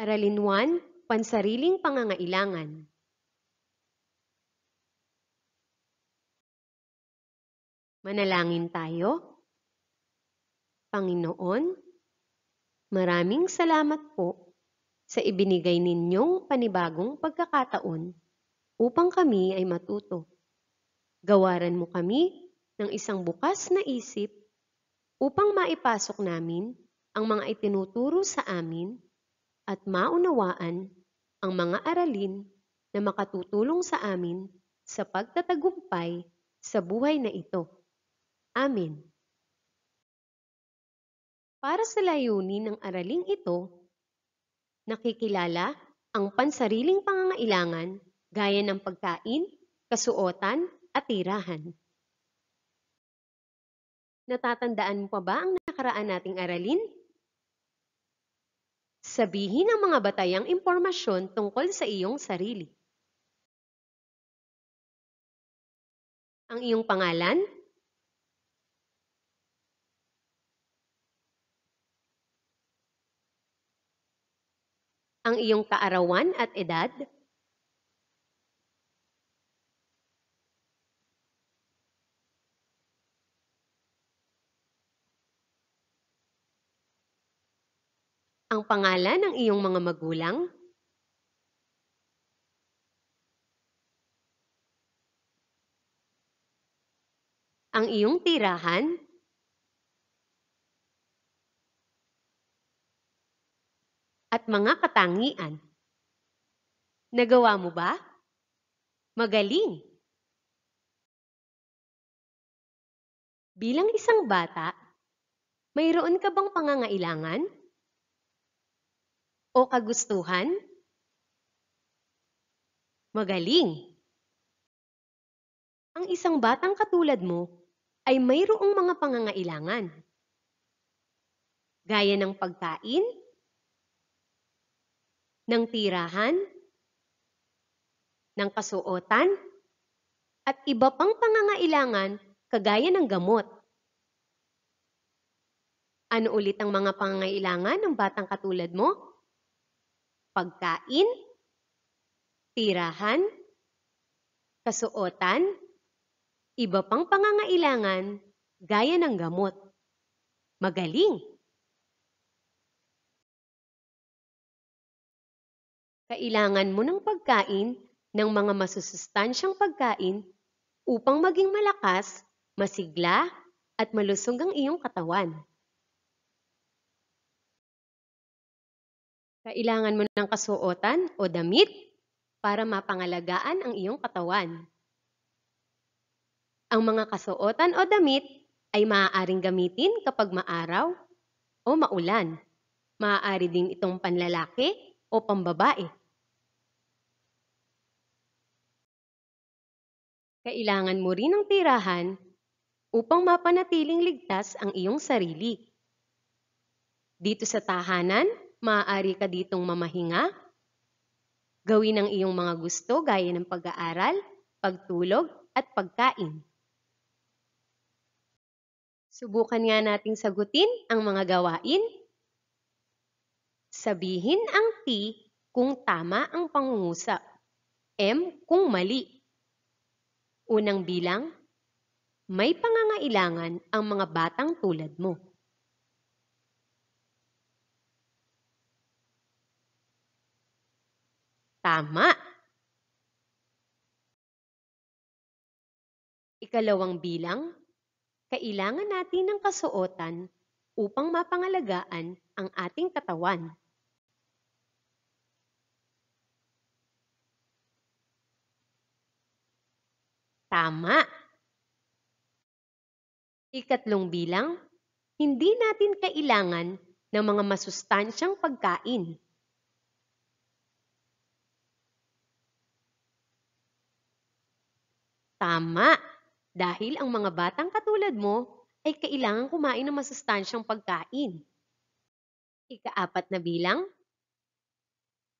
Aralin 1. Pansariling pangangailangan Manalangin tayo. Panginoon, maraming salamat po sa ibinigay ninyong panibagong pagkakataon upang kami ay matuto. Gawaran mo kami ng isang bukas na isip upang maipasok namin ang mga itinuturo sa amin at maunawaan ang mga aralin na makatutulong sa amin sa pagtatagumpay sa buhay na ito. Amin. Para sa layunin ng araling ito, nakikilala ang pansariling pangangailangan gaya ng pagkain, kasuotan, at tirahan. Natatandaan mo pa ba ang nakaraan nating aralin? Sabihin ng mga batayang impormasyon tungkol sa iyong sarili. Ang iyong pangalan? Ang iyong kaarawan at edad? Ang pangalan ng iyong mga magulang? Ang iyong tirahan? At mga katangian. Nagawa mo ba? Magaling! Bilang isang bata, mayroon ka bang pangangailangan? o kagustuhan? Magaling! Ang isang batang katulad mo ay mayroong mga pangangailangan. Gaya ng pagkain, ng tirahan, ng kasuotan, at iba pang pangangailangan kagaya ng gamot. Ano ulit ang mga pangangailangan ng batang katulad mo? pagkain, tirahan, kasuotan, iba pang pangangailangan gaya ng gamot. Magaling! Kailangan mo ng pagkain ng mga masusustansyang pagkain upang maging malakas, masigla, at malusog ang iyong katawan. Kailangan mo ng kasuotan o damit para mapangalagaan ang iyong katawan. Ang mga kasuotan o damit ay maaaring gamitin kapag maaraw o maulan. Maaari din itong panlalaki o pambabae. Kailangan mo rin ng tirahan upang mapanatiling ligtas ang iyong sarili. Dito sa tahanan, Maaari ka ditong mamahinga, gawin ang iyong mga gusto gaya ng pag-aaral, pagtulog, at pagkain. Subukan nga nating sagutin ang mga gawain. Sabihin ang T kung tama ang pangungusap. M kung mali. Unang bilang, may pangangailangan ang mga batang tulad mo. Tama. Ikalawang bilang, kailangan natin ng kasuotan upang mapangalagaan ang ating katawan. Tama. Ikatlong bilang, hindi natin kailangan ng mga masustansyang pagkain. Tama! Dahil ang mga batang katulad mo ay kailangan kumain ng masustansyang pagkain. Ikaapat na bilang,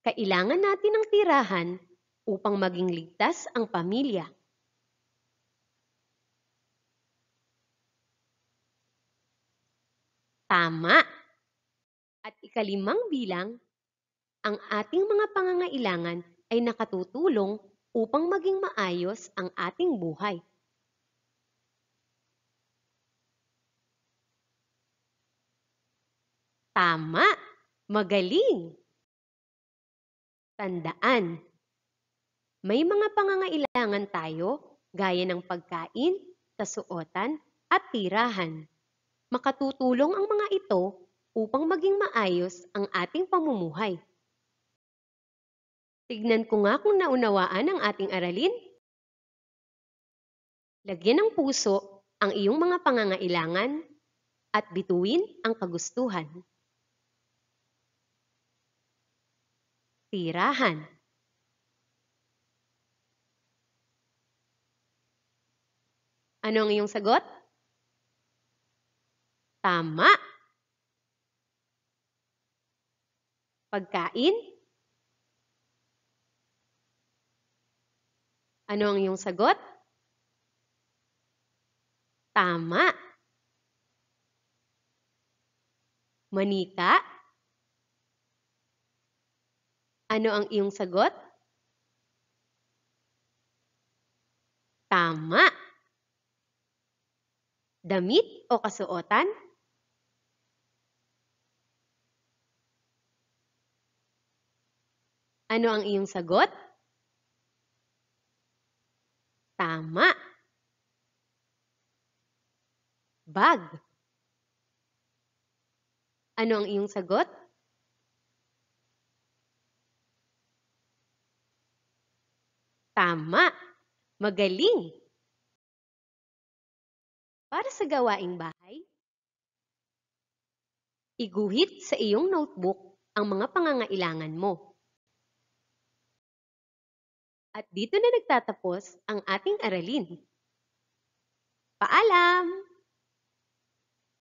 kailangan natin ng tirahan upang maging ligtas ang pamilya. Tama! At ikalimang bilang, ang ating mga pangangailangan ay nakatutulong upang maging maayos ang ating buhay. Tama! Magaling! Tandaan, may mga pangangailangan tayo gaya ng pagkain, kasuotan, at tirahan. Makatutulong ang mga ito upang maging maayos ang ating pamumuhay. Tignan ko nga kung naunawaan ang ating aralin. Lagyan ng puso ang iyong mga pangangailangan at bituin ang kagustuhan. Tirahan Ano ang iyong sagot? Tama! Pagkain? Ano ang iyong sagot? Tama. Manika? Ano ang iyong sagot? Tama. Damit o kasuotan? Ano ang iyong sagot? Tama. Bag. Ano ang iyong sagot? Tama. Magaling. Para sa gawaing bahay, iguhit sa iyong notebook ang mga pangangailangan mo. At dito na nagtatapos ang ating aralin. Paalam!